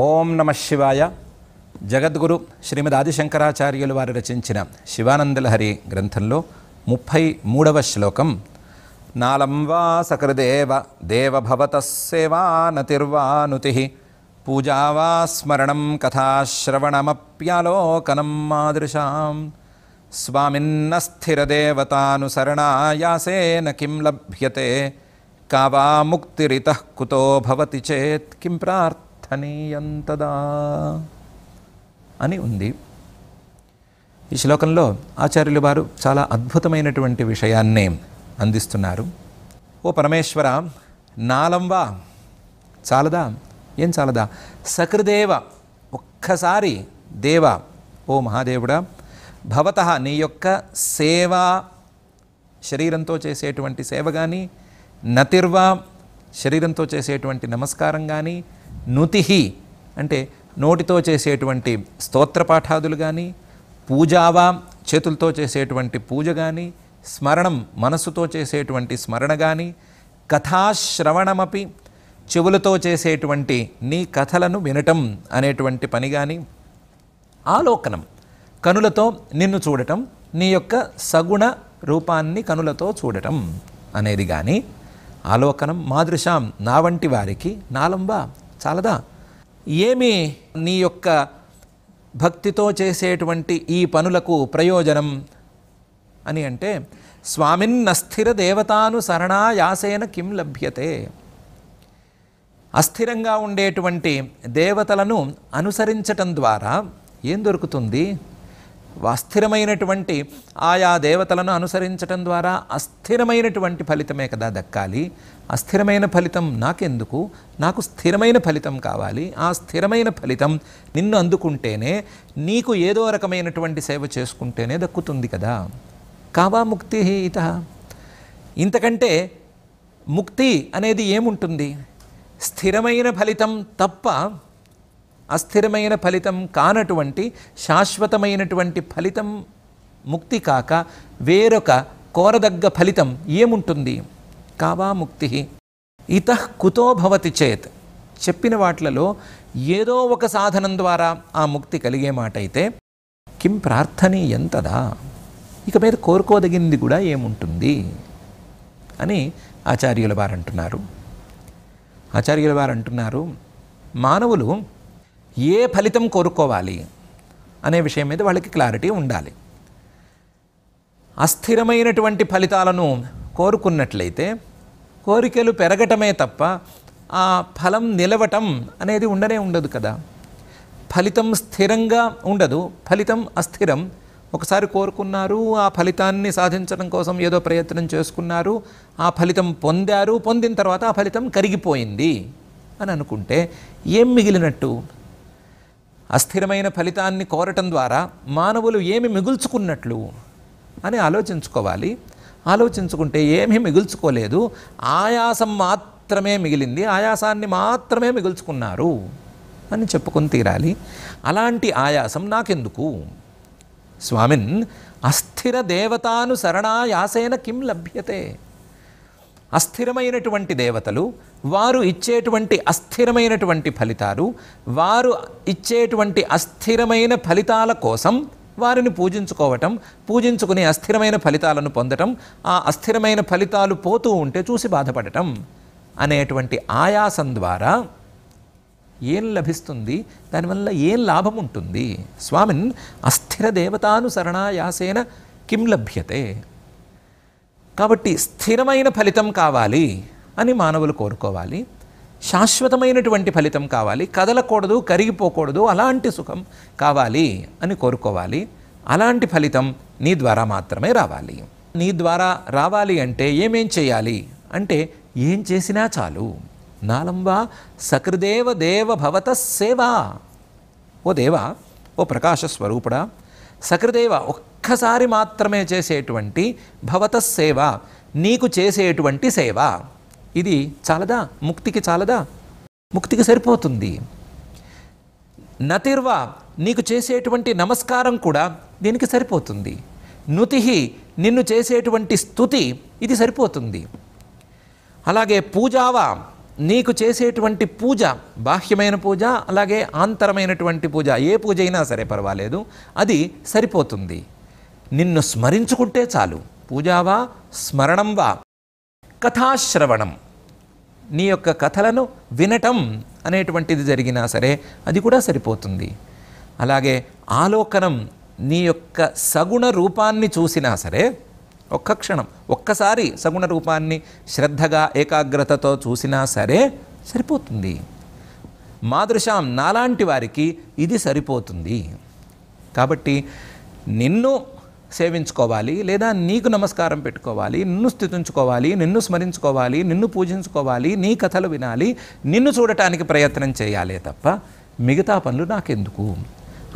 ఓం నమ శివాయ జగద్గురు శ్రీమద్ ఆదిశంకరాచార్యులు వారు రచించిన శివానందలహరి గ్రంథంలో ముప్పై మూడవ శ్లోకం నాలంవా సకృదేవ దేవభవత దేవభవతసేవానతిర్వానుతి పూజావా స్మరణం కథాశ్రవణమప్యాలోకనం మాదృశాం స్వామిన్న స్వామిన్నస్థిరదేవతానుసరణాయాసేన కిం లభ్యతే కావా ముక్తిరిత కుతో భవతి చేత్ కిం ప్రార్థ కథనీయంతదా అని ఉంది ఈ శ్లోకంలో ఆచార్యులు వారు చాలా అద్భుతమైనటువంటి విషయాన్నే అందిస్తున్నారు ఓ పరమేశ్వర నాలంవా చాలదా ఏం చాలదా సకృదేవ ఒక్కసారి దేవ ఓ మహాదేవుడా భవత నీ యొక్క సేవ శరీరంతో చేసేటువంటి సేవ కానీ నతిర్వ శరీరంతో చేసేటువంటి నమస్కారం కానీ నుతిహి అంటే నోటితో చేసేటువంటి స్తోత్రపాఠాదులు కానీ పూజావా చేతులతో చేసేటువంటి పూజ కానీ స్మరణం మనస్సుతో చేసేటువంటి స్మరణ కానీ కథాశ్రవణమపి చెవులతో చేసేటువంటి నీ కథలను వినటం అనేటువంటి పని కానీ ఆలోకనం కనులతో నిన్ను చూడటం నీ యొక్క సగుణ రూపాన్ని కనులతో చూడటం అనేది కానీ ఆలోకనం మాదృశాం నా వంటి వారికి నాలంబా చాలదా ఏమి నీ యొక్క భక్తితో చేసేటువంటి ఈ పనులకు ప్రయోజనం అని అంటే స్వామిన్నస్థిర దేవతాను యాసేన కిం లభ్యతే అస్థిరంగా ఉండేటువంటి దేవతలను అనుసరించటం ద్వారా ఏం దొరుకుతుంది అస్థిరమైనటువంటి ఆయా దేవతలను అనుసరించటం ద్వారా అస్థిరమైనటువంటి ఫలితమే కదా దక్కాలి అస్థిరమైన ఫలితం నాకెందుకు నాకు స్థిరమైన ఫలితం కావాలి ఆ స్థిరమైన ఫలితం నిన్ను అందుకుంటేనే నీకు ఏదో రకమైనటువంటి సేవ చేసుకుంటేనే దక్కుతుంది కదా కావా ముక్తి ఇత ఇంతకంటే ముక్తి అనేది ఏముంటుంది స్థిరమైన ఫలితం తప్ప అస్థిరమైన ఫలితం కానటువంటి శాశ్వతమైనటువంటి ఫలితం ముక్తి కాక వేరొక కోరదగ్గ ఫలితం ఏముంటుంది కావా ముక్తి ఇత కుతో భవతి చేత్ చెప్పిన వాట్లలో ఏదో ఒక సాధనం ద్వారా ఆ ముక్తి కలిగే మాట అయితే కిం ఎంతదా ఇక మీద కోరుకోదగింది కూడా ఏముంటుంది అని ఆచార్యుల వారు అంటున్నారు ఆచార్యుల వారు అంటున్నారు మానవులు ఏ ఫలితం కోరుకోవాలి అనే విషయం మీద వాళ్ళకి క్లారిటీ ఉండాలి అస్థిరమైనటువంటి ఫలితాలను కోరుకున్నట్లయితే కోరికలు పెరగటమే తప్ప ఆ ఫలం నిలవటం అనేది ఉండనే ఉండదు కదా ఫలితం స్థిరంగా ఉండదు ఫలితం అస్థిరం ఒకసారి కోరుకున్నారు ఆ ఫలితాన్ని సాధించడం కోసం ఏదో ప్రయత్నం చేసుకున్నారు ఆ ఫలితం పొందారు పొందిన తర్వాత ఆ ఫలితం కరిగిపోయింది అని అనుకుంటే ఏం మిగిలినట్టు అస్థిరమైన ఫలితాన్ని కోరటం ద్వారా మానవులు ఏమి మిగుల్చుకున్నట్లు అని ఆలోచించుకోవాలి ఆలోచించుకుంటే ఏమీ మిగుల్చుకోలేదు ఆయాసం మాత్రమే మిగిలింది ఆయాసాన్ని మాత్రమే మిగుల్చుకున్నారు అని చెప్పుకొని తీరాలి అలాంటి ఆయాసం నాకెందుకు స్వామిన్ అస్థిర దేవతాను కిం లభ్యతే అస్థిరమైనటువంటి దేవతలు వారు ఇచ్చేటువంటి అస్థిరమైనటువంటి ఫలితాలు వారు ఇచ్చేటువంటి అస్థిరమైన ఫలితాల కోసం వారిని పూజించుకోవటం పూజించుకునే అస్థిరమైన ఫలితాలను పొందటం ఆ అస్థిరమైన ఫలితాలు పోతూ ఉంటే చూసి బాధపడటం అనేటువంటి ఆయాసం ద్వారా ఏం లభిస్తుంది దానివల్ల ఏం లాభం ఉంటుంది స్వామిన్ అస్థిర దేవతానుసరణాయాసేన కిం లభ్యతే కాబట్టి స్థిరమైన ఫలితం కావాలి అని మానవులు కోరుకోవాలి శాశ్వతమైనటువంటి ఫలితం కావాలి కదలకూడదు కరిగిపోకూడదు అలాంటి సుఖం కావాలి అని కోరుకోవాలి అలాంటి ఫలితం నీ ద్వారా మాత్రమే రావాలి నీ ద్వారా రావాలి అంటే ఏమేం చేయాలి అంటే ఏం చేసినా చాలు నాలంబా సకృదేవ దేవ భవత సేవా ఓ దేవా ఓ ప్రకాశ స్వరూపుడా సకృదేవ ఒక్కసారి మాత్రమే చేసేటువంటి భవత సేవ నీకు చేసేటువంటి సేవ ఇది చాలదా ముక్తికి చాలదా ముక్తికి సరిపోతుంది నతిర్వ నీకు చేసేటువంటి నమస్కారం కూడా దీనికి సరిపోతుంది నుతిహి నిన్ను చేసేటువంటి స్థుతి ఇది సరిపోతుంది అలాగే పూజావా నీకు చేసేటువంటి పూజ బాహ్యమైన పూజ అలాగే ఆంతరమైనటువంటి పూజ ఏ పూజ అయినా సరే పర్వాలేదు అది సరిపోతుంది నిన్ను స్మరించుకుంటే చాలు పూజావా స్మరణం వా కథాశ్రవణం నీ యొక్క కథలను వినటం అనేటువంటిది జరిగినా సరే అది కూడా సరిపోతుంది అలాగే ఆలోకనం నీ యొక్క సగుణ రూపాన్ని చూసినా సరే ఒక్క క్షణం ఒక్కసారి సగుణ రూపాన్ని శ్రద్ధగా ఏకాగ్రతతో చూసినా సరే సరిపోతుంది మాదృశాం నాలాంటి వారికి ఇది సరిపోతుంది కాబట్టి నిన్ను సేవించుకోవాలి లేదా నీకు నమస్కారం పెట్టుకోవాలి నిన్ను స్థితించుకోవాలి నిన్ను స్మరించుకోవాలి నిన్ను పూజించుకోవాలి నీ కథలు వినాలి నిన్ను చూడటానికి ప్రయత్నం చేయాలే తప్ప మిగతా పనులు నాకెందుకు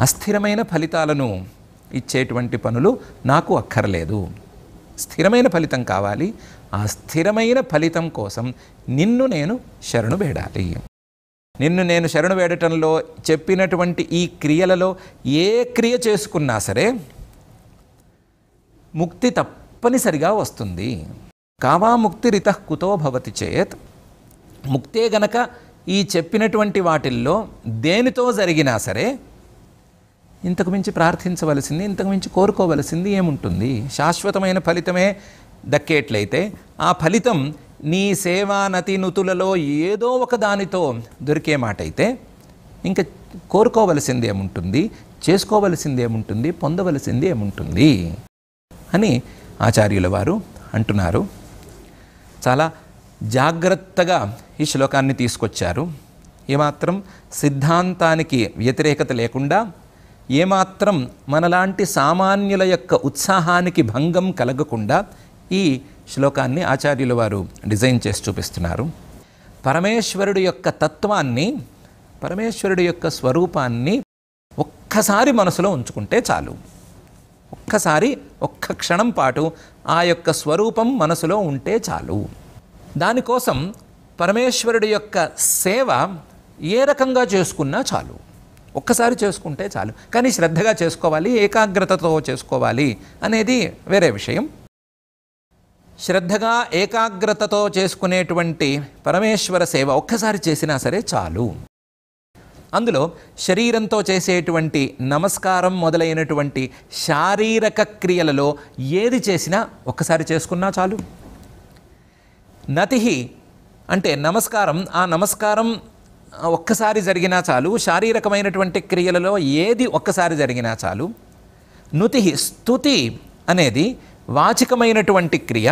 అస్థిరమైన ఫలితాలను ఇచ్చేటువంటి పనులు నాకు అక్కర్లేదు స్థిరమైన ఫలితం కావాలి ఆ స్థిరమైన ఫలితం కోసం నిన్ను నేను శరణు వేడాలి నిన్ను నేను శరణు వేడటంలో చెప్పినటువంటి ఈ క్రియలలో ఏ క్రియ చేసుకున్నా సరే ముక్తి తప్పనిసరిగా వస్తుంది రిత కుతో భవతి చేత్ ముక్తే గనక ఈ చెప్పినటువంటి వాటిల్లో దేనితో జరిగినా సరే ఇంతకు మించి ప్రార్థించవలసింది ఇంతకు మించి కోరుకోవలసింది ఏముంటుంది శాశ్వతమైన ఫలితమే దక్కేట్లయితే ఆ ఫలితం నీ సేవా నతినుతులలో ఏదో ఒక దానితో దొరికే మాట అయితే ఇంకా కోరుకోవలసింది ఏముంటుంది చేసుకోవలసింది ఏముంటుంది పొందవలసింది ఏముంటుంది అని ఆచార్యుల వారు అంటున్నారు చాలా జాగ్రత్తగా ఈ శ్లోకాన్ని తీసుకొచ్చారు ఏమాత్రం సిద్ధాంతానికి వ్యతిరేకత లేకుండా ఏమాత్రం మనలాంటి సామాన్యుల యొక్క ఉత్సాహానికి భంగం కలగకుండా ఈ శ్లోకాన్ని ఆచార్యుల వారు డిజైన్ చేసి చూపిస్తున్నారు పరమేశ్వరుడు యొక్క తత్వాన్ని పరమేశ్వరుడు యొక్క స్వరూపాన్ని ఒక్కసారి మనసులో ఉంచుకుంటే చాలు ఒక్కసారి ఒక్క క్షణం పాటు ఆ యొక్క స్వరూపం మనసులో ఉంటే చాలు దానికోసం పరమేశ్వరుడి యొక్క సేవ ఏ రకంగా చేసుకున్నా చాలు ఒక్కసారి చేసుకుంటే చాలు కానీ శ్రద్ధగా చేసుకోవాలి ఏకాగ్రతతో చేసుకోవాలి అనేది వేరే విషయం శ్రద్ధగా ఏకాగ్రతతో చేసుకునేటువంటి పరమేశ్వర సేవ ఒక్కసారి చేసినా సరే చాలు అందులో శరీరంతో చేసేటువంటి నమస్కారం మొదలైనటువంటి శారీరక క్రియలలో ఏది చేసినా ఒక్కసారి చేసుకున్నా చాలు నతి అంటే నమస్కారం ఆ నమస్కారం ఒక్కసారి జరిగినా చాలు శారీరకమైనటువంటి క్రియలలో ఏది ఒక్కసారి జరిగినా చాలు నుతి స్థుతి అనేది వాచికమైనటువంటి క్రియ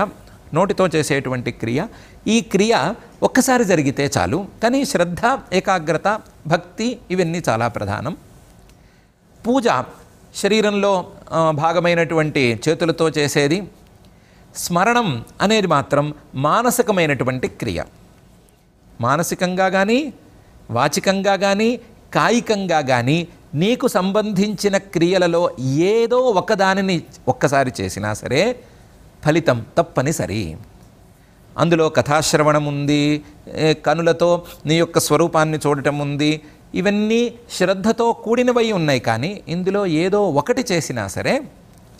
నోటితో చేసేటువంటి క్రియ ఈ క్రియ ఒక్కసారి జరిగితే చాలు కానీ శ్రద్ధ ఏకాగ్రత భక్తి ఇవన్నీ చాలా ప్రధానం పూజ శరీరంలో భాగమైనటువంటి చేతులతో చేసేది స్మరణం అనేది మాత్రం మానసికమైనటువంటి క్రియ మానసికంగా కానీ వాచికంగా కానీ కాయికంగా కానీ నీకు సంబంధించిన క్రియలలో ఏదో ఒకదానిని ఒక్కసారి చేసినా సరే ఫలితం తప్పనిసరి అందులో కథాశ్రవణం ఉంది కనులతో నీ యొక్క స్వరూపాన్ని చూడటం ఉంది ఇవన్నీ శ్రద్ధతో కూడినవై ఉన్నాయి కానీ ఇందులో ఏదో ఒకటి చేసినా సరే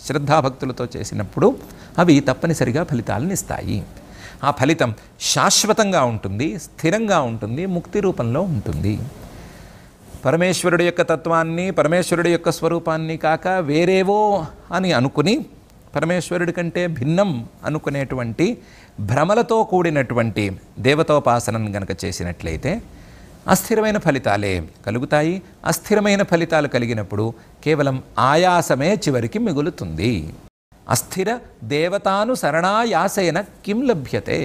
శ్రద్ధాభక్తులతో చేసినప్పుడు అవి తప్పనిసరిగా ఫలితాలను ఇస్తాయి ఆ ఫలితం శాశ్వతంగా ఉంటుంది స్థిరంగా ఉంటుంది ముక్తి రూపంలో ఉంటుంది పరమేశ్వరుడి యొక్క తత్వాన్ని పరమేశ్వరుడి యొక్క స్వరూపాన్ని కాక వేరేవో అని అనుకుని పరమేశ్వరుడి కంటే భిన్నం అనుకునేటువంటి భ్రమలతో కూడినటువంటి దేవతోపాసనను గనక చేసినట్లయితే అస్థిరమైన ఫలితాలే కలుగుతాయి అస్థిరమైన ఫలితాలు కలిగినప్పుడు కేవలం ఆయాసమే చివరికి మిగులుతుంది అస్థిర దేవతాను శరణాయాసైన కిం లభ్యతే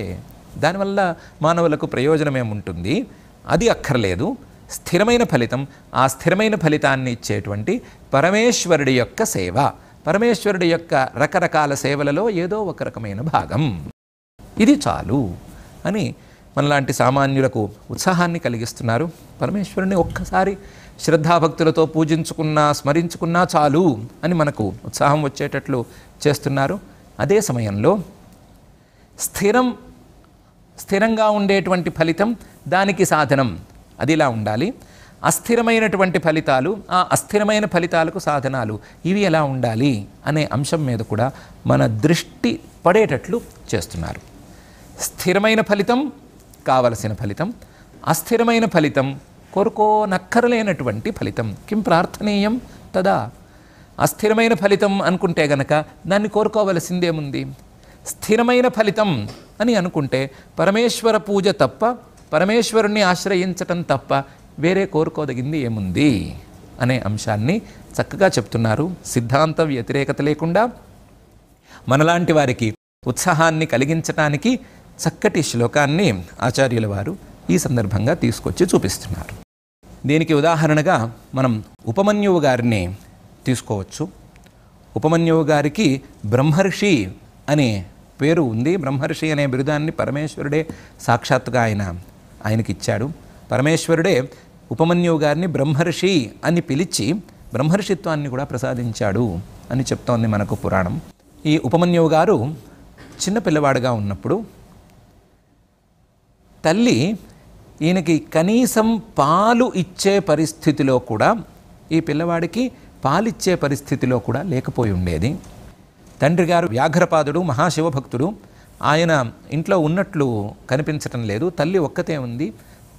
దానివల్ల మానవులకు ప్రయోజనమేముంటుంది అది అక్కర్లేదు స్థిరమైన ఫలితం ఆ స్థిరమైన ఫలితాన్ని ఇచ్చేటువంటి పరమేశ్వరుడి యొక్క సేవ పరమేశ్వరుడి యొక్క రకరకాల సేవలలో ఏదో ఒక రకమైన భాగం ఇది చాలు అని మనలాంటి సామాన్యులకు ఉత్సాహాన్ని కలిగిస్తున్నారు పరమేశ్వరుని ఒక్కసారి శ్రద్ధాభక్తులతో పూజించుకున్నా స్మరించుకున్నా చాలు అని మనకు ఉత్సాహం వచ్చేటట్లు చేస్తున్నారు అదే సమయంలో స్థిరం స్థిరంగా ఉండేటువంటి ఫలితం దానికి సాధనం అది ఇలా ఉండాలి అస్థిరమైనటువంటి ఫలితాలు ఆ అస్థిరమైన ఫలితాలకు సాధనాలు ఇవి ఎలా ఉండాలి అనే అంశం మీద కూడా మన దృష్టి పడేటట్లు చేస్తున్నారు స్థిరమైన ఫలితం కావలసిన ఫలితం అస్థిరమైన ఫలితం కొరుకోనక్కరలేనటువంటి ఫలితం కిం ప్రార్థనీయం తదా అస్థిరమైన ఫలితం అనుకుంటే గనక దాన్ని కోరుకోవలసిందేముంది స్థిరమైన ఫలితం అని అనుకుంటే పరమేశ్వర పూజ తప్ప పరమేశ్వరుణ్ణి ఆశ్రయించటం తప్ప వేరే కోరుకోదగింది ఏముంది అనే అంశాన్ని చక్కగా చెప్తున్నారు సిద్ధాంత వ్యతిరేకత లేకుండా మనలాంటి వారికి ఉత్సాహాన్ని కలిగించటానికి చక్కటి శ్లోకాన్ని ఆచార్యుల వారు ఈ సందర్భంగా తీసుకొచ్చి చూపిస్తున్నారు దీనికి ఉదాహరణగా మనం ఉపమన్యువు గారిని తీసుకోవచ్చు ఉపమన్యువు గారికి బ్రహ్మర్షి అనే పేరు ఉంది బ్రహ్మర్షి అనే బిరుదాన్ని పరమేశ్వరుడే సాక్షాత్గా ఆయన ఆయనకిచ్చాడు పరమేశ్వరుడే ఉపమన్యువు గారిని బ్రహ్మర్షి అని పిలిచి బ్రహ్మర్షిత్వాన్ని కూడా ప్రసాదించాడు అని చెప్తోంది మనకు పురాణం ఈ ఉపమన్యువు గారు చిన్న పిల్లవాడుగా ఉన్నప్పుడు తల్లి ఈయనకి కనీసం పాలు ఇచ్చే పరిస్థితిలో కూడా ఈ పిల్లవాడికి పాలిచ్చే పరిస్థితిలో కూడా లేకపోయి ఉండేది తండ్రి గారు వ్యాఘ్రపాదుడు మహాశివభక్తుడు ఆయన ఇంట్లో ఉన్నట్లు కనిపించటం లేదు తల్లి ఒక్కతే ఉంది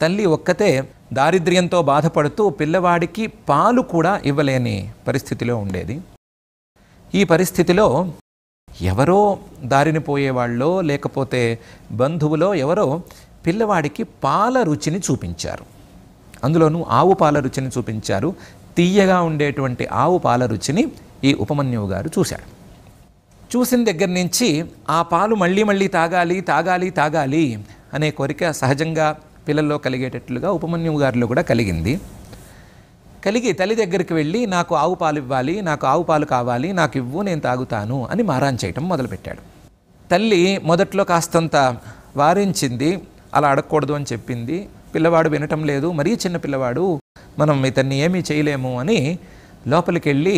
తల్లి ఒక్కతే దారిద్ర్యంతో బాధపడుతూ పిల్లవాడికి పాలు కూడా ఇవ్వలేని పరిస్థితిలో ఉండేది ఈ పరిస్థితిలో ఎవరో దారిని పోయేవాళ్ళో లేకపోతే బంధువులో ఎవరో పిల్లవాడికి పాల రుచిని చూపించారు అందులోనూ ఆవు పాల రుచిని చూపించారు తీయగా ఉండేటువంటి ఆవు పాల రుచిని ఈ ఉపమన్యువు గారు చూశాడు చూసిన దగ్గర నుంచి ఆ పాలు మళ్ళీ మళ్ళీ తాగాలి తాగాలి తాగాలి అనే కోరిక సహజంగా పిల్లల్లో కలిగేటట్లుగా ఉపమన్యు గారిలో కూడా కలిగింది కలిగి తల్లి దగ్గరికి వెళ్ళి నాకు ఆవు పాలు ఇవ్వాలి నాకు ఆవు పాలు కావాలి నాకు ఇవ్వు నేను తాగుతాను అని మారాన్ చేయటం మొదలుపెట్టాడు తల్లి మొదట్లో కాస్తంత వారించింది అలా అడగకూడదు అని చెప్పింది పిల్లవాడు వినటం లేదు మరీ చిన్న పిల్లవాడు మనం ఇతన్ని ఏమీ చేయలేము అని లోపలికి వెళ్ళి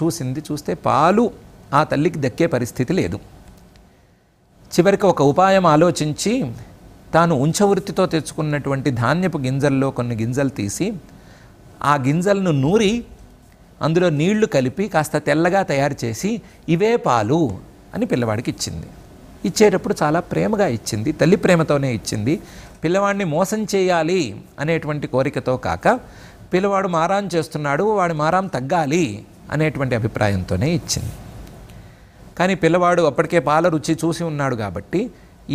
చూసింది చూస్తే పాలు ఆ తల్లికి దక్కే పరిస్థితి లేదు చివరికి ఒక ఉపాయం ఆలోచించి తాను ఉంచవృత్తితో తెచ్చుకున్నటువంటి ధాన్యపు గింజల్లో కొన్ని గింజలు తీసి ఆ గింజలను నూరి అందులో నీళ్లు కలిపి కాస్త తెల్లగా తయారు చేసి ఇవే పాలు అని పిల్లవాడికి ఇచ్చింది ఇచ్చేటప్పుడు చాలా ప్రేమగా ఇచ్చింది తల్లి ప్రేమతోనే ఇచ్చింది పిల్లవాడిని మోసం చేయాలి అనేటువంటి కోరికతో కాక పిల్లవాడు మారాం చేస్తున్నాడు వాడి మారాం తగ్గాలి అనేటువంటి అభిప్రాయంతోనే ఇచ్చింది కానీ పిల్లవాడు అప్పటికే పాల రుచి చూసి ఉన్నాడు కాబట్టి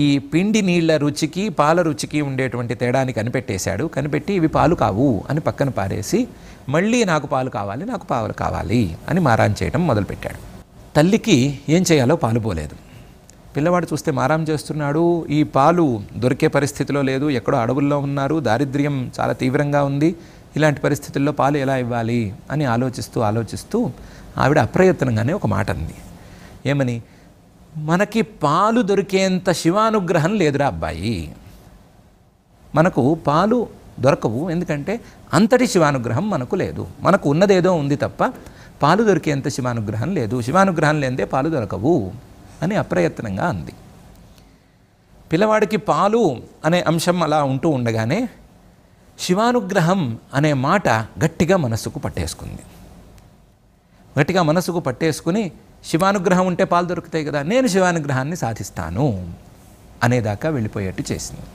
ఈ పిండి నీళ్ల రుచికి పాల రుచికి ఉండేటువంటి తేడాని కనిపెట్టేశాడు కనిపెట్టి ఇవి పాలు కావు అని పక్కన పారేసి మళ్ళీ నాకు పాలు కావాలి నాకు పాలు కావాలి అని మారాం చేయడం మొదలుపెట్టాడు తల్లికి ఏం చేయాలో పాలు పోలేదు పిల్లవాడు చూస్తే మారాం చేస్తున్నాడు ఈ పాలు దొరికే పరిస్థితిలో లేదు ఎక్కడో అడవుల్లో ఉన్నారు దారిద్ర్యం చాలా తీవ్రంగా ఉంది ఇలాంటి పరిస్థితుల్లో పాలు ఎలా ఇవ్వాలి అని ఆలోచిస్తూ ఆలోచిస్తూ ఆవిడ అప్రయత్నంగానే ఒక మాట అంది ఏమని మనకి పాలు దొరికేంత శివానుగ్రహం లేదురా అబ్బాయి మనకు పాలు దొరకవు ఎందుకంటే అంతటి శివానుగ్రహం మనకు లేదు మనకు ఉన్నదేదో ఉంది తప్ప పాలు దొరికేంత శివానుగ్రహం లేదు శివానుగ్రహం లేదే పాలు దొరకవు అని అప్రయత్నంగా అంది పిల్లవాడికి పాలు అనే అంశం అలా ఉంటూ ఉండగానే శివానుగ్రహం అనే మాట గట్టిగా మనస్సుకు పట్టేసుకుంది గట్టిగా మనస్సుకు పట్టేసుకుని శివానుగ్రహం ఉంటే పాలు దొరుకుతాయి కదా నేను శివానుగ్రహాన్ని సాధిస్తాను అనేదాకా వెళ్ళిపోయేట్టు చేసింది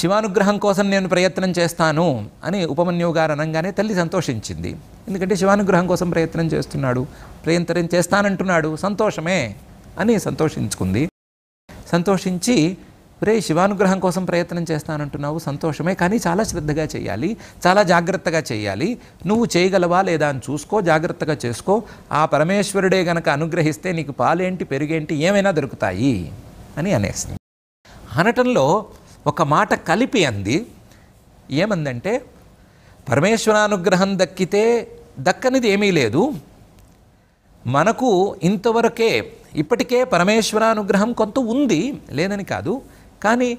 శివానుగ్రహం కోసం నేను ప్రయత్నం చేస్తాను అని ఉపమన్యువు గారు అనగానే తల్లి సంతోషించింది ఎందుకంటే శివానుగ్రహం కోసం ప్రయత్నం చేస్తున్నాడు ప్రయత్నం చేస్తానంటున్నాడు సంతోషమే అని సంతోషించుకుంది సంతోషించి ఒరే శివానుగ్రహం కోసం ప్రయత్నం చేస్తానంటున్నావు సంతోషమే కానీ చాలా శ్రద్ధగా చేయాలి చాలా జాగ్రత్తగా చేయాలి నువ్వు చేయగలవా లేదా అని చూసుకో జాగ్రత్తగా చేసుకో ఆ పరమేశ్వరుడే గనక అనుగ్రహిస్తే నీకు పాలేంటి పెరుగేంటి ఏమైనా దొరుకుతాయి అని అనేసింది అనటంలో ఒక మాట కలిపి అంది ఏమందంటే పరమేశ్వరానుగ్రహం దక్కితే దక్కనిది ఏమీ లేదు మనకు ఇంతవరకే ఇప్పటికే పరమేశ్వరానుగ్రహం కొంత ఉంది లేదని కాదు కానీ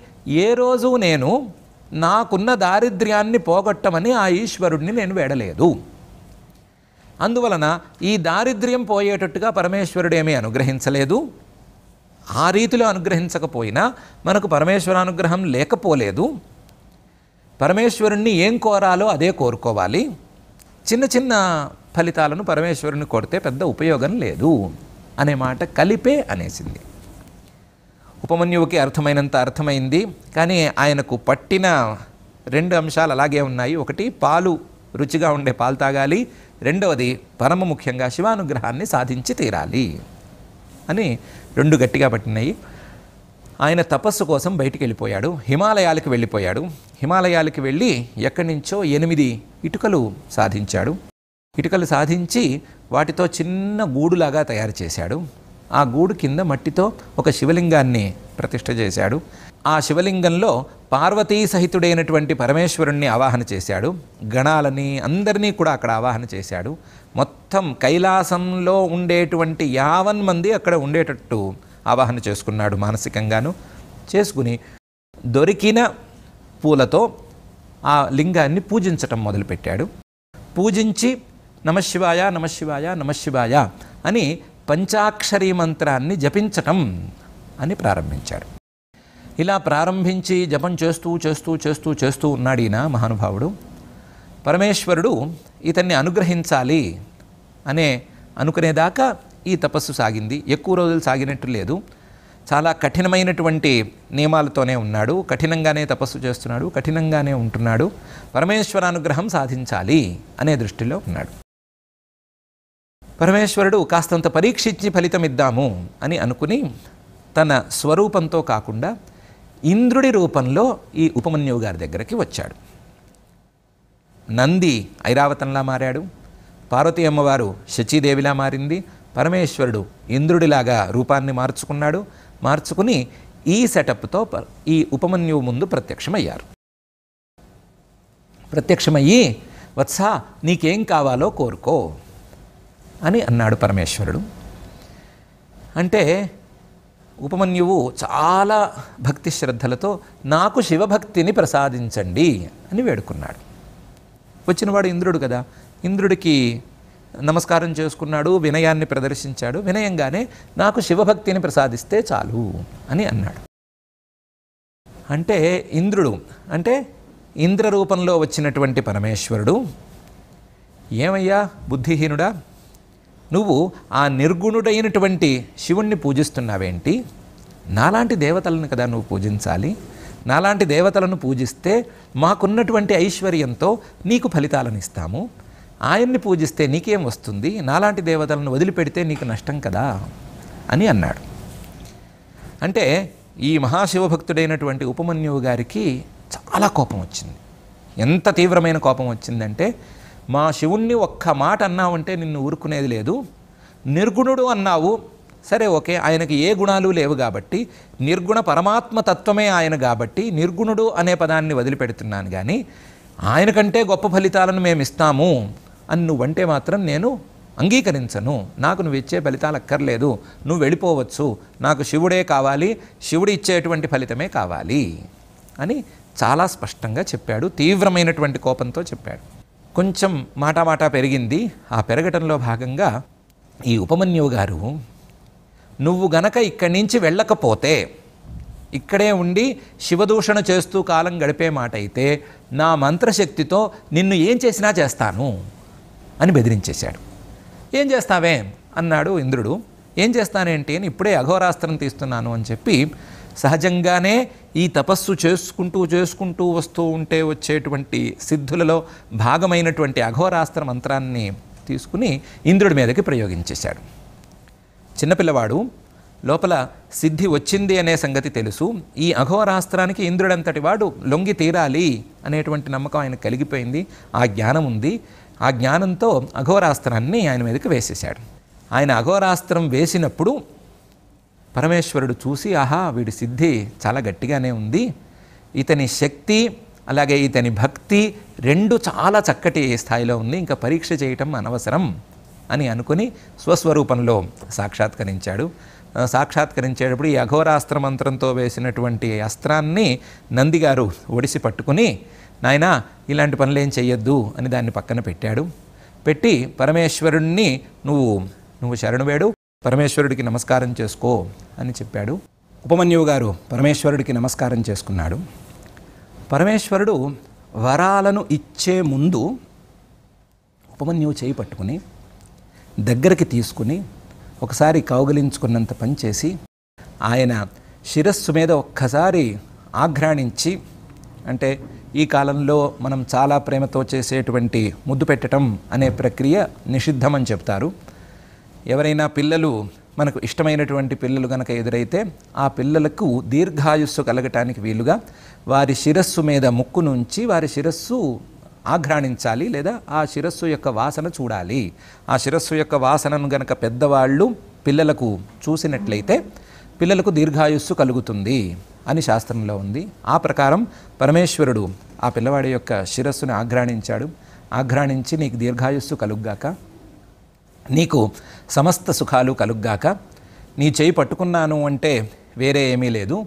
ఏ రోజు నేను నాకున్న దారిద్ర్యాన్ని పోగొట్టమని ఆ ఈశ్వరుణ్ణి నేను వేడలేదు అందువలన ఈ దారిద్ర్యం పోయేటట్టుగా పరమేశ్వరుడు ఏమీ అనుగ్రహించలేదు ఆ రీతిలో అనుగ్రహించకపోయినా మనకు పరమేశ్వరానుగ్రహం లేకపోలేదు పరమేశ్వరుణ్ణి ఏం కోరాలో అదే కోరుకోవాలి చిన్న చిన్న ఫలితాలను పరమేశ్వరుని కొడితే పెద్ద ఉపయోగం లేదు అనే మాట కలిపే అనేసింది ఉపమన్యువుకి అర్థమైనంత అర్థమైంది కానీ ఆయనకు పట్టిన రెండు అంశాలు అలాగే ఉన్నాయి ఒకటి పాలు రుచిగా ఉండే పాలు తాగాలి రెండవది పరమ ముఖ్యంగా శివానుగ్రహాన్ని సాధించి తీరాలి అని రెండు గట్టిగా పట్టినాయి ఆయన తపస్సు కోసం బయటికి వెళ్ళిపోయాడు హిమాలయాలకు వెళ్ళిపోయాడు హిమాలయాలకు వెళ్ళి ఎక్కడి నుంచో ఎనిమిది ఇటుకలు సాధించాడు ఇటుకలు సాధించి వాటితో చిన్న గూడులాగా తయారు చేశాడు ఆ గూడు కింద మట్టితో ఒక శివలింగాన్ని ప్రతిష్ట చేశాడు ఆ శివలింగంలో పార్వతీ సహితుడైనటువంటి పరమేశ్వరుణ్ణి ఆవాహన చేశాడు గణాలని అందరినీ కూడా అక్కడ ఆవాహన చేశాడు మొత్తం కైలాసంలో ఉండేటువంటి యావన్ మంది అక్కడ ఉండేటట్టు ఆవాహన చేసుకున్నాడు మానసికంగాను చేసుకుని దొరికిన పూలతో ఆ లింగాన్ని పూజించటం మొదలుపెట్టాడు పూజించి నమశివాయ నమశివాయ నమశివాయ అని పంచాక్షరీ మంత్రాన్ని జపించటం అని ప్రారంభించాడు ఇలా ప్రారంభించి జపం చేస్తూ చేస్తూ చేస్తూ చేస్తూ ఉన్నాడు ఈయన మహానుభావుడు పరమేశ్వరుడు ఇతన్ని అనుగ్రహించాలి అనే అనుకునేదాకా ఈ తపస్సు సాగింది ఎక్కువ రోజులు సాగినట్టు లేదు చాలా కఠినమైనటువంటి నియమాలతోనే ఉన్నాడు కఠినంగానే తపస్సు చేస్తున్నాడు కఠినంగానే ఉంటున్నాడు పరమేశ్వరానుగ్రహం సాధించాలి అనే దృష్టిలో ఉన్నాడు పరమేశ్వరుడు కాస్తంత పరీక్షించి ఫలితం ఇద్దాము అని అనుకుని తన స్వరూపంతో కాకుండా ఇంద్రుడి రూపంలో ఈ ఉపమన్యువు గారి దగ్గరికి వచ్చాడు నంది ఐరావతంలా మారాడు పార్వతి అమ్మవారు శచీదేవిలా మారింది పరమేశ్వరుడు ఇంద్రుడిలాగా రూపాన్ని మార్చుకున్నాడు మార్చుకుని ఈ సెటప్తో ఈ ఉపమన్యువు ముందు ప్రత్యక్షమయ్యారు ప్రత్యక్షమయ్యి వత్స నీకేం కావాలో కోరుకో అని అన్నాడు పరమేశ్వరుడు అంటే ఉపమన్యువు చాలా భక్తి శ్రద్ధలతో నాకు శివభక్తిని ప్రసాదించండి అని వేడుకున్నాడు వచ్చినవాడు ఇంద్రుడు కదా ఇంద్రుడికి నమస్కారం చేసుకున్నాడు వినయాన్ని ప్రదర్శించాడు వినయంగానే నాకు శివభక్తిని ప్రసాదిస్తే చాలు అని అన్నాడు అంటే ఇంద్రుడు అంటే ఇంద్ర రూపంలో వచ్చినటువంటి పరమేశ్వరుడు ఏమయ్యా బుద్ధిహీనుడా నువ్వు ఆ నిర్గుణుడైనటువంటి శివుణ్ణి పూజిస్తున్నావేంటి నాలాంటి దేవతలను కదా నువ్వు పూజించాలి నాలాంటి దేవతలను పూజిస్తే మాకున్నటువంటి ఐశ్వర్యంతో నీకు ఫలితాలను ఇస్తాము ఆయన్ని పూజిస్తే నీకేం వస్తుంది నాలాంటి దేవతలను వదిలిపెడితే నీకు నష్టం కదా అని అన్నాడు అంటే ఈ మహాశివభక్తుడైనటువంటి ఉపమన్యువు గారికి చాలా కోపం వచ్చింది ఎంత తీవ్రమైన కోపం వచ్చిందంటే మా శివుణ్ణి ఒక్క మాట అన్నావంటే నిన్ను ఊరుకునేది లేదు నిర్గుణుడు అన్నావు సరే ఓకే ఆయనకి ఏ గుణాలు లేవు కాబట్టి నిర్గుణ పరమాత్మ తత్వమే ఆయన కాబట్టి నిర్గుణుడు అనే పదాన్ని వదిలిపెడుతున్నాను కానీ ఆయనకంటే గొప్ప ఫలితాలను మేము ఇస్తాము అని నువ్వంటే మాత్రం నేను అంగీకరించను నాకు నువ్వు ఇచ్చే ఫలితాలు అక్కర్లేదు నువ్వు వెళ్ళిపోవచ్చు నాకు శివుడే కావాలి శివుడు ఇచ్చేటువంటి ఫలితమే కావాలి అని చాలా స్పష్టంగా చెప్పాడు తీవ్రమైనటువంటి కోపంతో చెప్పాడు కొంచెం మాటా పెరిగింది ఆ పెరగటంలో భాగంగా ఈ ఉపమన్యువు గారు నువ్వు గనక ఇక్కడి నుంచి వెళ్ళకపోతే ఇక్కడే ఉండి శివదూషణ చేస్తూ కాలం గడిపే మాట అయితే నా మంత్రశక్తితో నిన్ను ఏం చేసినా చేస్తాను అని బెదిరించేశాడు ఏం చేస్తావే అన్నాడు ఇంద్రుడు ఏం చేస్తానేంటి అని ఇప్పుడే అఘోరాస్త్రం తీస్తున్నాను అని చెప్పి సహజంగానే ఈ తపస్సు చేసుకుంటూ చేసుకుంటూ వస్తూ ఉంటే వచ్చేటువంటి సిద్ధులలో భాగమైనటువంటి అఘోరాస్త్ర మంత్రాన్ని తీసుకుని ఇంద్రుడి మీదకి ప్రయోగించేశాడు చిన్నపిల్లవాడు లోపల సిద్ధి వచ్చింది అనే సంగతి తెలుసు ఈ అఘోరాస్త్రానికి ఇంద్రుడంతటి వాడు లొంగి తీరాలి అనేటువంటి నమ్మకం ఆయన కలిగిపోయింది ఆ జ్ఞానం ఉంది ఆ జ్ఞానంతో అఘోరాస్త్రాన్ని ఆయన మీదకి వేసేశాడు ఆయన అఘోరాస్త్రం వేసినప్పుడు పరమేశ్వరుడు చూసి ఆహా వీడి సిద్ధి చాలా గట్టిగానే ఉంది ఇతని శక్తి అలాగే ఇతని భక్తి రెండు చాలా చక్కటి స్థాయిలో ఉంది ఇంకా పరీక్ష చేయటం అనవసరం అని అనుకుని స్వస్వరూపంలో సాక్షాత్కరించాడు సాక్షాత్కరించేటప్పుడు ఈ అఘోరాస్త్ర మంత్రంతో వేసినటువంటి అస్త్రాన్ని నందిగారు ఒడిసి పట్టుకుని నాయన ఇలాంటి పనులేం చెయ్యొద్దు అని దాన్ని పక్కన పెట్టాడు పెట్టి పరమేశ్వరుణ్ణి నువ్వు నువ్వు శరణు వేడు పరమేశ్వరుడికి నమస్కారం చేసుకో అని చెప్పాడు ఉపమన్యువు గారు పరమేశ్వరుడికి నమస్కారం చేసుకున్నాడు పరమేశ్వరుడు వరాలను ఇచ్చే ముందు ఉపమన్యువు చేయి పట్టుకుని దగ్గరికి తీసుకుని ఒకసారి కౌగిలించుకున్నంత పనిచేసి ఆయన శిరస్సు మీద ఒక్కసారి ఆఘ్రాణించి అంటే ఈ కాలంలో మనం చాలా ప్రేమతో చేసేటువంటి ముద్దు పెట్టడం అనే ప్రక్రియ నిషిద్ధమని చెప్తారు ఎవరైనా పిల్లలు మనకు ఇష్టమైనటువంటి పిల్లలు కనుక ఎదురైతే ఆ పిల్లలకు దీర్ఘాయుస్సు కలగటానికి వీలుగా వారి శిరస్సు మీద ముక్కు నుంచి వారి శిరస్సు ఆఘ్రాణించాలి లేదా ఆ శిరస్సు యొక్క వాసన చూడాలి ఆ శిరస్సు యొక్క వాసనను గనక పెద్దవాళ్ళు పిల్లలకు చూసినట్లయితే పిల్లలకు దీర్ఘాయుస్సు కలుగుతుంది అని శాస్త్రంలో ఉంది ఆ ప్రకారం పరమేశ్వరుడు ఆ పిల్లవాడి యొక్క శిరస్సును ఆఘ్రాణించాడు ఆఘ్రాణించి నీకు దీర్ఘాయుస్సు కలుగ్గాక నీకు సమస్త సుఖాలు కలుగ్గాక నీ చేయి పట్టుకున్నాను అంటే వేరే ఏమీ లేదు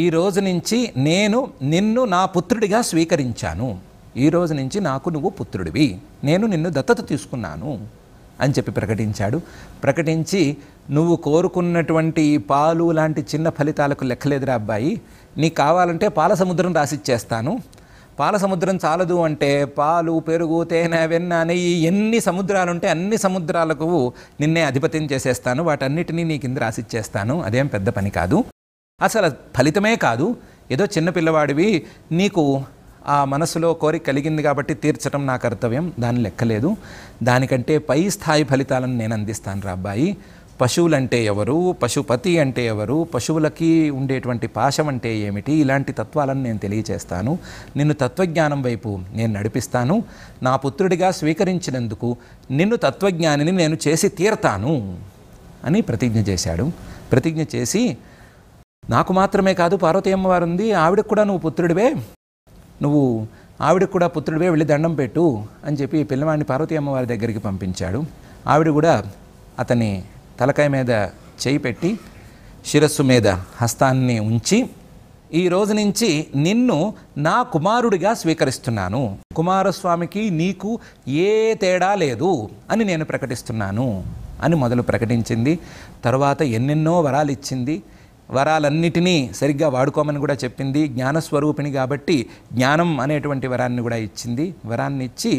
ఈ రోజు నుంచి నేను నిన్ను నా పుత్రుడిగా స్వీకరించాను ఈ రోజు నుంచి నాకు నువ్వు పుత్రుడివి నేను నిన్ను దత్తత తీసుకున్నాను అని చెప్పి ప్రకటించాడు ప్రకటించి నువ్వు కోరుకున్నటువంటి పాలు లాంటి చిన్న ఫలితాలకు లెక్కలేదురా అబ్బాయి నీకు కావాలంటే పాల సముద్రం రాసిచ్చేస్తాను పాల సముద్రం చాలదు అంటే పాలు పెరుగు తేనె వెన్న నెయ్యి ఎన్ని సముద్రాలుంటే అన్ని సముద్రాలకు నిన్నే అధిపత్యం చేసేస్తాను వాటన్నిటినీ నీ కింద రాసిచ్చేస్తాను అదేం పెద్ద పని కాదు అసలు ఫలితమే కాదు ఏదో చిన్నపిల్లవాడివి నీకు ఆ మనసులో కోరిక కలిగింది కాబట్టి తీర్చడం నా కర్తవ్యం దాన్ని లెక్కలేదు దానికంటే పై స్థాయి ఫలితాలను నేను అందిస్తాను రా అబ్బాయి పశువులంటే ఎవరు పశుపతి అంటే ఎవరు పశువులకి ఉండేటువంటి పాశం అంటే ఏమిటి ఇలాంటి తత్వాలను నేను తెలియచేస్తాను నిన్ను తత్వజ్ఞానం వైపు నేను నడిపిస్తాను నా పుత్రుడిగా స్వీకరించినందుకు నిన్ను తత్వజ్ఞానిని నేను చేసి తీరతాను అని ప్రతిజ్ఞ చేశాడు ప్రతిజ్ఞ చేసి నాకు మాత్రమే కాదు పార్వతీ అమ్మవారు ఉంది ఆవిడకు కూడా నువ్వు పుత్రుడివే నువ్వు ఆవిడకు కూడా పుత్రుడివే వెళ్ళి దండం పెట్టు అని చెప్పి పిల్లవాడిని పార్వతీ అమ్మవారి దగ్గరికి పంపించాడు ఆవిడ కూడా అతని తలకాయ మీద చేయి పెట్టి శిరస్సు మీద హస్తాన్ని ఉంచి ఈ రోజు నుంచి నిన్ను నా కుమారుడిగా స్వీకరిస్తున్నాను కుమారస్వామికి నీకు ఏ తేడా లేదు అని నేను ప్రకటిస్తున్నాను అని మొదలు ప్రకటించింది తర్వాత ఎన్నెన్నో వరాలు ఇచ్చింది వరాలన్నిటినీ సరిగ్గా వాడుకోమని కూడా చెప్పింది జ్ఞానస్వరూపిణి కాబట్టి జ్ఞానం అనేటువంటి వరాన్ని కూడా ఇచ్చింది వరాన్ని ఇచ్చి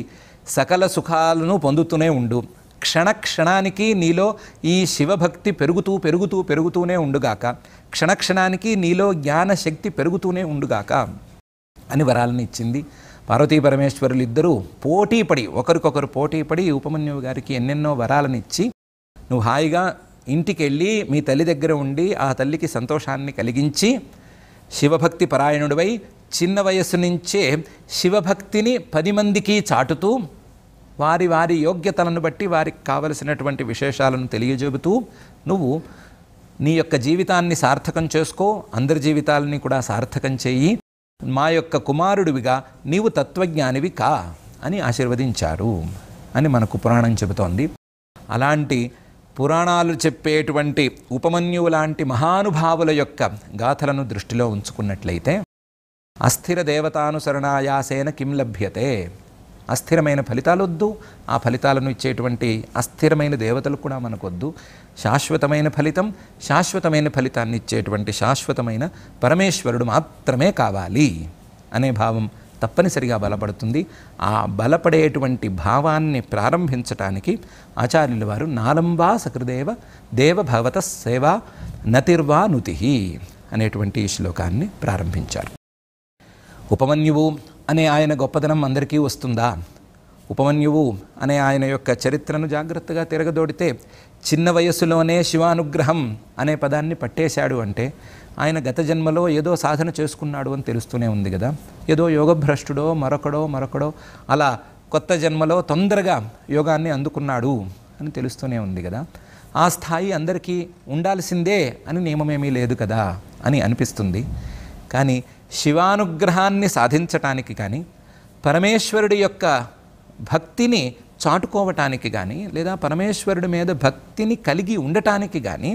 సకల సుఖాలను పొందుతూనే ఉండు క్షణ క్షణానికి నీలో ఈ శివభక్తి పెరుగుతూ పెరుగుతూ పెరుగుతూనే ఉండుగాక క్షణ క్షణానికి నీలో జ్ఞానశక్తి పెరుగుతూనే ఉండుగాక అని వరాలను ఇచ్చింది పార్వతీ పరమేశ్వరులు ఇద్దరూ పోటీపడి ఒకరికొకరు పోటీపడి ఉపమన్యువు గారికి ఎన్నెన్నో వరాలను ఇచ్చి నువ్వు హాయిగా ఇంటికి వెళ్ళి మీ తల్లి దగ్గర ఉండి ఆ తల్లికి సంతోషాన్ని కలిగించి శివభక్తి పరాయణుడివై చిన్న వయస్సు నుంచే శివభక్తిని పది మందికి చాటుతూ వారి వారి యోగ్యతలను బట్టి వారికి కావలసినటువంటి విశేషాలను తెలియజెబుతూ నువ్వు నీ యొక్క జీవితాన్ని సార్థకం చేసుకో అందరి జీవితాలని కూడా సార్థకం చేయి మా యొక్క కుమారుడివిగా నీవు తత్వజ్ఞానివి కా అని ఆశీర్వదించారు అని మనకు పురాణం చెబుతోంది అలాంటి పురాణాలు చెప్పేటువంటి ఉపమన్యువు లాంటి మహానుభావుల యొక్క గాథలను దృష్టిలో ఉంచుకున్నట్లయితే అస్థిర దేవతానుసరణాయాసేన కిం లభ్యతే అస్థిరమైన ఫలితాలు వద్దు ఆ ఫలితాలను ఇచ్చేటువంటి అస్థిరమైన దేవతలు కూడా మనకొద్దు శాశ్వతమైన ఫలితం శాశ్వతమైన ఫలితాన్ని ఇచ్చేటువంటి శాశ్వతమైన పరమేశ్వరుడు మాత్రమే కావాలి అనే భావం తప్పనిసరిగా బలపడుతుంది ఆ బలపడేటువంటి భావాన్ని ప్రారంభించటానికి ఆచార్యుల వారు నాలంబా సకృదేవ దేవభవత సేవా నతిర్వానుతిహి అనేటువంటి శ్లోకాన్ని ప్రారంభించారు ఉపమన్యువు అనే ఆయన గొప్పదనం అందరికీ వస్తుందా ఉపమన్యువు అనే ఆయన యొక్క చరిత్రను జాగ్రత్తగా తిరగదోడితే చిన్న వయస్సులోనే శివానుగ్రహం అనే పదాన్ని పట్టేశాడు అంటే ఆయన గత జన్మలో ఏదో సాధన చేసుకున్నాడు అని తెలుస్తూనే ఉంది కదా ఏదో యోగభ్రష్టుడో మరొకడో మరొకడో అలా కొత్త జన్మలో తొందరగా యోగాన్ని అందుకున్నాడు అని తెలుస్తూనే ఉంది కదా ఆ స్థాయి అందరికీ ఉండాల్సిందే అని నియమమేమీ లేదు కదా అని అనిపిస్తుంది కానీ శివానుగ్రహాన్ని సాధించటానికి కానీ పరమేశ్వరుడి యొక్క భక్తిని చాటుకోవటానికి కానీ లేదా పరమేశ్వరుడి మీద భక్తిని కలిగి ఉండటానికి కానీ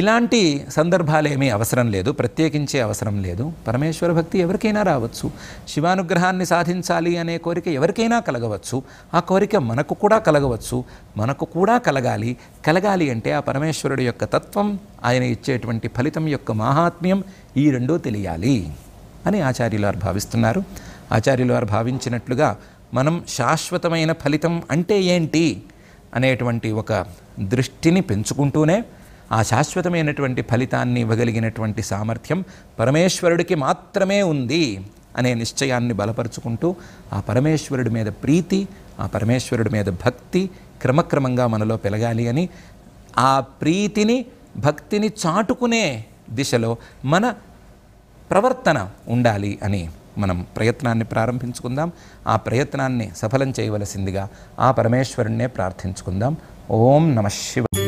ఇలాంటి సందర్భాలు ఏమీ అవసరం లేదు ప్రత్యేకించే అవసరం లేదు పరమేశ్వర భక్తి ఎవరికైనా రావచ్చు శివానుగ్రహాన్ని సాధించాలి అనే కోరిక ఎవరికైనా కలగవచ్చు ఆ కోరిక మనకు కూడా కలగవచ్చు మనకు కూడా కలగాలి కలగాలి అంటే ఆ పరమేశ్వరుడు యొక్క తత్వం ఆయన ఇచ్చేటువంటి ఫలితం యొక్క మాహాత్మ్యం ఈ రెండో తెలియాలి అని ఆచార్యులు వారు భావిస్తున్నారు ఆచార్యులు వారు భావించినట్లుగా మనం శాశ్వతమైన ఫలితం అంటే ఏంటి అనేటువంటి ఒక దృష్టిని పెంచుకుంటూనే ఆ శాశ్వతమైనటువంటి ఫలితాన్ని ఇవ్వగలిగినటువంటి సామర్థ్యం పరమేశ్వరుడికి మాత్రమే ఉంది అనే నిశ్చయాన్ని బలపరుచుకుంటూ ఆ పరమేశ్వరుడి మీద ప్రీతి ఆ పరమేశ్వరుడి మీద భక్తి క్రమక్రమంగా మనలో పెరగాలి అని ఆ ప్రీతిని భక్తిని చాటుకునే దిశలో మన ప్రవర్తన ఉండాలి అని మనం ప్రయత్నాన్ని ప్రారంభించుకుందాం ఆ ప్రయత్నాన్ని సఫలం చేయవలసిందిగా ఆ పరమేశ్వరుణ్ణే ప్రార్థించుకుందాం ఓం నమ శివ